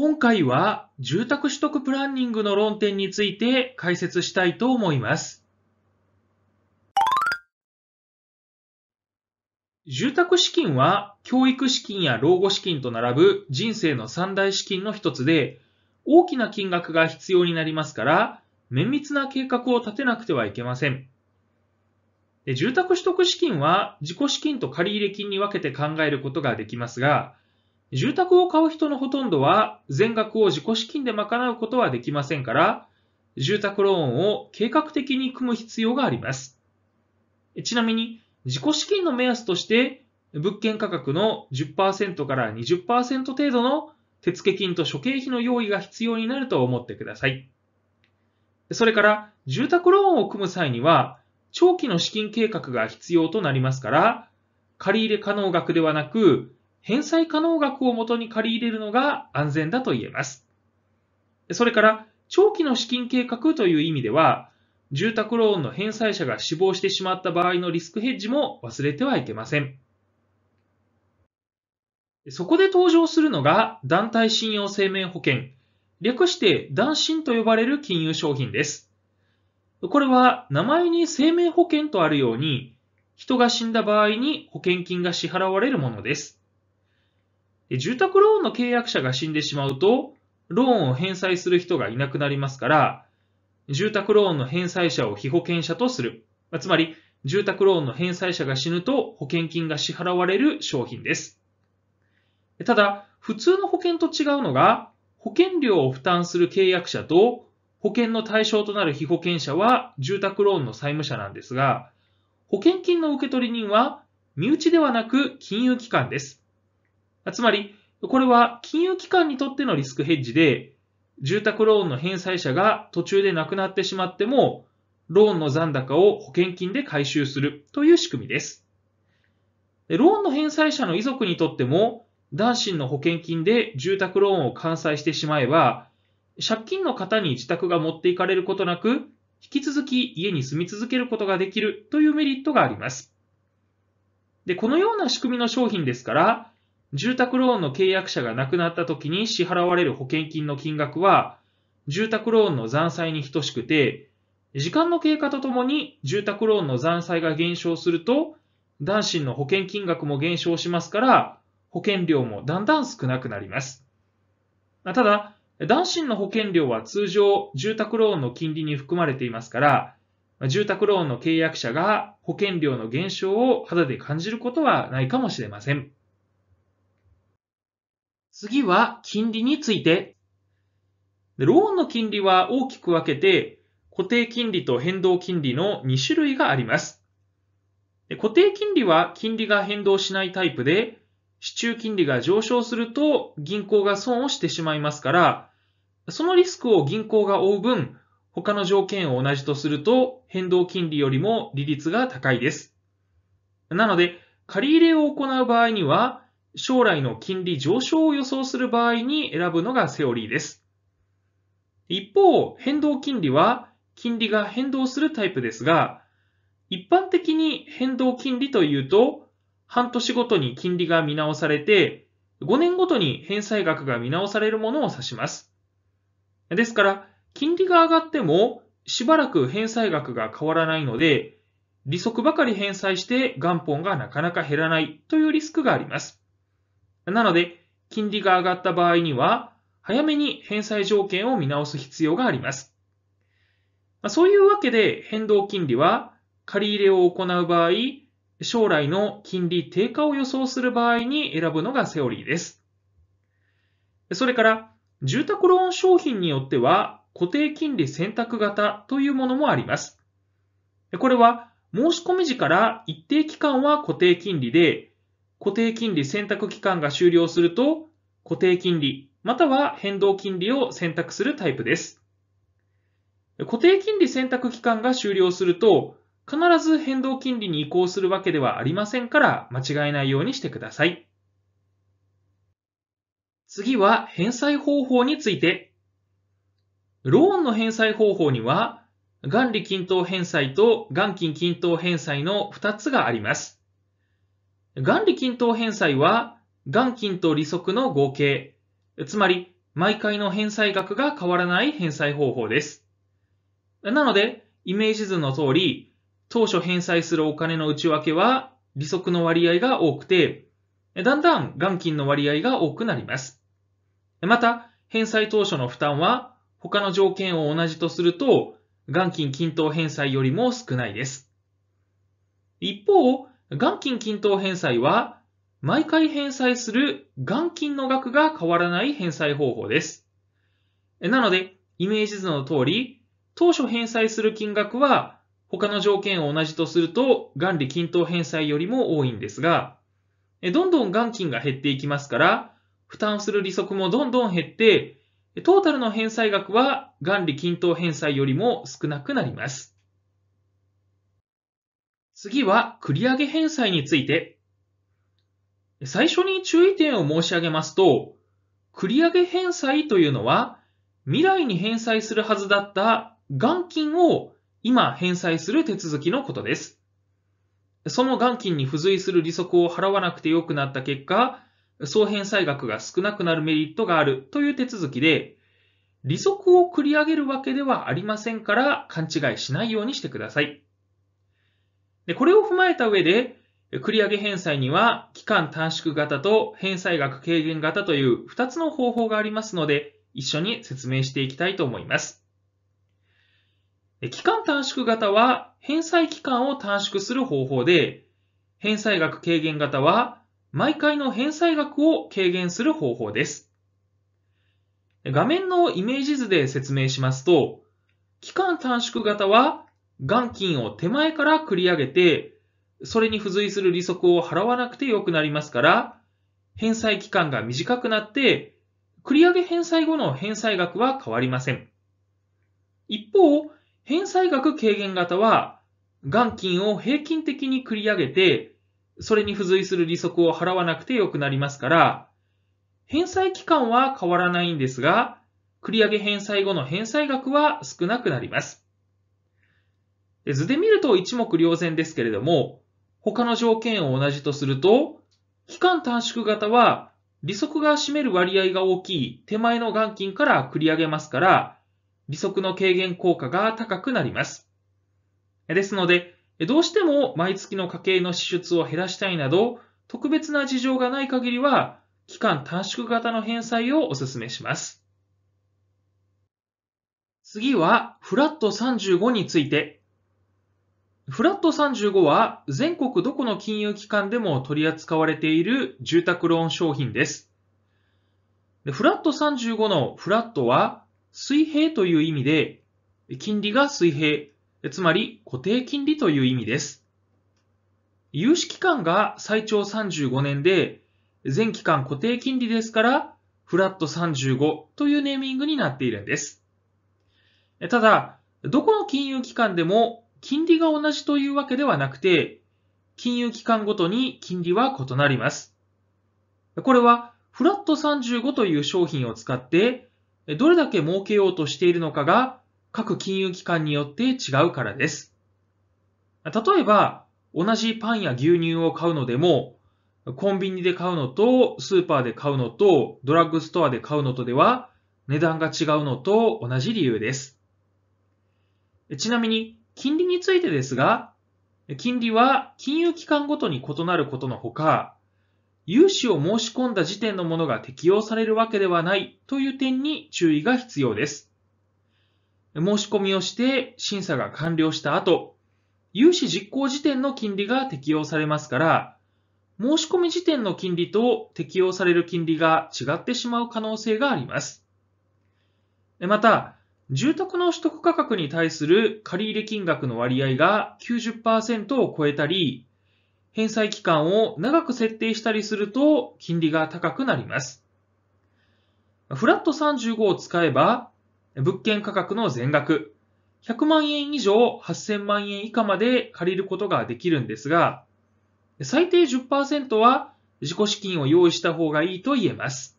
今回は住宅取得プランニングの論点について解説したいと思います。住宅資金は教育資金や老後資金と並ぶ人生の三大資金の一つで大きな金額が必要になりますから綿密な計画を立てなくてはいけません。住宅取得資金は自己資金と借入金に分けて考えることができますが住宅を買う人のほとんどは全額を自己資金で賄うことはできませんから、住宅ローンを計画的に組む必要があります。ちなみに、自己資金の目安として、物件価格の10%から20%程度の手付金と諸経費の用意が必要になると思ってください。それから、住宅ローンを組む際には、長期の資金計画が必要となりますから、借入可能額ではなく、返済可能額をもとに借り入れるのが安全だと言えます。それから、長期の資金計画という意味では、住宅ローンの返済者が死亡してしまった場合のリスクヘッジも忘れてはいけません。そこで登場するのが団体信用生命保険、略して団信と呼ばれる金融商品です。これは名前に生命保険とあるように、人が死んだ場合に保険金が支払われるものです。住宅ローンの契約者が死んでしまうと、ローンを返済する人がいなくなりますから、住宅ローンの返済者を被保険者とする。つまり、住宅ローンの返済者が死ぬと保険金が支払われる商品です。ただ、普通の保険と違うのが、保険料を負担する契約者と保険の対象となる被保険者は住宅ローンの債務者なんですが、保険金の受取人は身内ではなく金融機関です。つまり、これは金融機関にとってのリスクヘッジで、住宅ローンの返済者が途中で亡くなってしまっても、ローンの残高を保険金で回収するという仕組みです。ローンの返済者の遺族にとっても、男子の保険金で住宅ローンを完済してしまえば、借金の方に自宅が持っていかれることなく、引き続き家に住み続けることができるというメリットがあります。で、このような仕組みの商品ですから、住宅ローンの契約者が亡くなった時に支払われる保険金の金額は、住宅ローンの残債に等しくて、時間の経過とともに住宅ローンの残債が減少すると、男子の保険金額も減少しますから、保険料もだんだん少なくなります。ただ、男子の保険料は通常住宅ローンの金利に含まれていますから、住宅ローンの契約者が保険料の減少を肌で感じることはないかもしれません。次は金利について。ローンの金利は大きく分けて、固定金利と変動金利の2種類があります。固定金利は金利が変動しないタイプで、市中金利が上昇すると銀行が損をしてしまいますから、そのリスクを銀行が負う分、他の条件を同じとすると変動金利よりも利率が高いです。なので、借り入れを行う場合には、将来の金利上昇を予想する場合に選ぶのがセオリーです。一方、変動金利は金利が変動するタイプですが、一般的に変動金利というと、半年ごとに金利が見直されて、5年ごとに返済額が見直されるものを指します。ですから、金利が上がっても、しばらく返済額が変わらないので、利息ばかり返済して元本がなかなか減らないというリスクがあります。なので、金利が上がった場合には、早めに返済条件を見直す必要があります。そういうわけで、変動金利は、借り入れを行う場合、将来の金利低下を予想する場合に選ぶのがセオリーです。それから、住宅ローン商品によっては、固定金利選択型というものもあります。これは、申し込み時から一定期間は固定金利で、固定金利選択期間が終了すると、固定金利、または変動金利を選択するタイプです。固定金利選択期間が終了すると、必ず変動金利に移行するわけではありませんから、間違えないようにしてください。次は返済方法について。ローンの返済方法には、元利均等返済と元金均等返済の2つがあります。元利均等返済は、元金と利息の合計、つまり、毎回の返済額が変わらない返済方法です。なので、イメージ図の通り、当初返済するお金の内訳は、利息の割合が多くて、だんだん元金の割合が多くなります。また、返済当初の負担は、他の条件を同じとすると、元金均等返済よりも少ないです。一方、元金均等返済は、毎回返済する元金の額が変わらない返済方法です。なので、イメージ図の通り、当初返済する金額は、他の条件を同じとすると、元利均等返済よりも多いんですが、どんどん元金が減っていきますから、負担する利息もどんどん減って、トータルの返済額は元利均等返済よりも少なくなります。次は繰り上げ返済について。最初に注意点を申し上げますと、繰り上げ返済というのは、未来に返済するはずだった元金を今返済する手続きのことです。その元金に付随する利息を払わなくてよくなった結果、総返済額が少なくなるメリットがあるという手続きで、利息を繰り上げるわけではありませんから勘違いしないようにしてください。で、これを踏まえた上で、繰り上げ返済には期間短縮型と返済額軽減型という2つの方法がありますので、一緒に説明していきたいと思います。期間短縮型は返済期間を短縮する方法で、返済額軽減型は毎回の返済額を軽減する方法です。画面のイメージ図で説明しますと、期間短縮型は元金を手前から繰り上げて、それに付随する利息を払わなくてよくなりますから、返済期間が短くなって、繰り上げ返済後の返済額は変わりません。一方、返済額軽減型は、元金を平均的に繰り上げて、それに付随する利息を払わなくてよくなりますから、返済期間は変わらないんですが、繰り上げ返済後の返済額は少なくなります。図で見ると一目瞭然ですけれども、他の条件を同じとすると、期間短縮型は利息が占める割合が大きい手前の元金から繰り上げますから、利息の軽減効果が高くなります。ですので、どうしても毎月の家計の支出を減らしたいなど、特別な事情がない限りは、期間短縮型の返済をお勧めします。次は、フラット35についてフラット35は全国どこの金融機関でも取り扱われている住宅ローン商品です。でフラット35のフラットは水平という意味で、金利が水平、つまり固定金利という意味です。融資期間が最長35年で、全期間固定金利ですから、フラット35というネーミングになっているんです。ただ、どこの金融機関でも金利が同じというわけではなくて、金融機関ごとに金利は異なります。これは、フラット35という商品を使って、どれだけ儲けようとしているのかが、各金融機関によって違うからです。例えば、同じパンや牛乳を買うのでも、コンビニで買うのと、スーパーで買うのと、ドラッグストアで買うのとでは、値段が違うのと同じ理由です。ちなみに、金利についてですが、金利は金融機関ごとに異なることのほか、融資を申し込んだ時点のものが適用されるわけではないという点に注意が必要です。申し込みをして審査が完了した後、融資実行時点の金利が適用されますから、申し込み時点の金利と適用される金利が違ってしまう可能性があります。また、住宅の取得価格に対する借入金額の割合が90%を超えたり、返済期間を長く設定したりすると金利が高くなります。フラット35を使えば、物件価格の全額、100万円以上8000万円以下まで借りることができるんですが、最低10%は自己資金を用意した方がいいと言えます。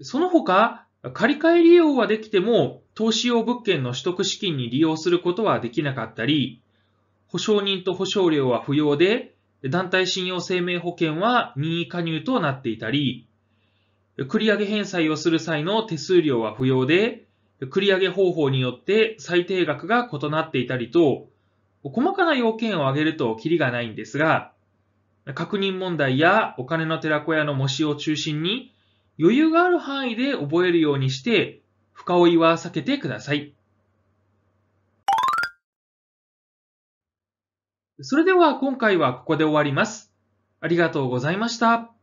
その他、借り換え利用はできても、投資用物件の取得資金に利用することはできなかったり、保証人と保証料は不要で、団体信用生命保険は任意加入となっていたり、繰上げ返済をする際の手数料は不要で、繰り上げ方法によって最低額が異なっていたりと、細かな要件を挙げるとキリがないんですが、確認問題やお金の寺子屋の模試を中心に、余裕がある範囲で覚えるようにして、深追いは避けてください。それでは今回はここで終わります。ありがとうございました。